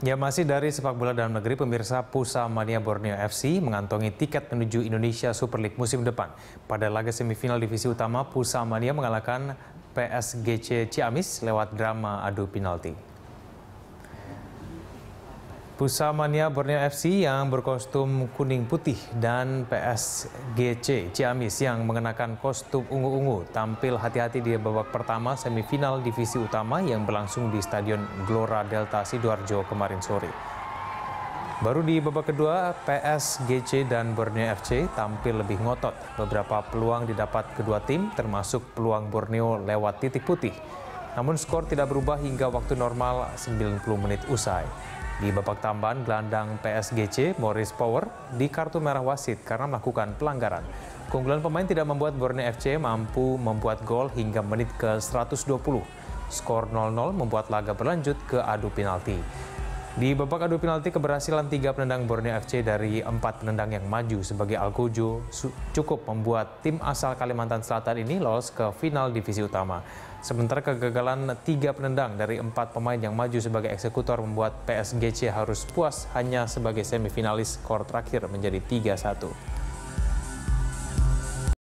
Ya masih dari sepak bola dalam negeri, pemirsa Pusa Mania Borneo FC mengantongi tiket menuju Indonesia Super League musim depan. Pada laga semifinal divisi utama, Pusa Mania mengalahkan PSGC Ciamis lewat drama adu penalti. Pusamania Borneo FC yang berkostum kuning putih dan PSGC Ciamis yang mengenakan kostum ungu-ungu tampil hati-hati di babak pertama semifinal divisi utama yang berlangsung di Stadion Glora Delta Sidoarjo kemarin sore. Baru di babak kedua, PSGC dan Borneo FC tampil lebih ngotot. Beberapa peluang didapat kedua tim, termasuk peluang Borneo lewat titik putih. Namun skor tidak berubah hingga waktu normal 90 menit usai. Di babak tambahan, gelandang PSGC Morris Power di kartu merah wasit karena melakukan pelanggaran. Keunggulan pemain tidak membuat Borneo FC mampu membuat gol hingga menit ke 120. Skor 0-0 membuat laga berlanjut ke adu penalti. Di babak adu penalti keberhasilan tiga penendang Borneo FC dari empat penendang yang maju sebagai alkojo cukup membuat tim asal Kalimantan Selatan ini lolos ke final divisi utama. Sementara kegagalan tiga penendang dari empat pemain yang maju sebagai eksekutor membuat PSGC harus puas hanya sebagai semifinalis skor terakhir menjadi 3-1.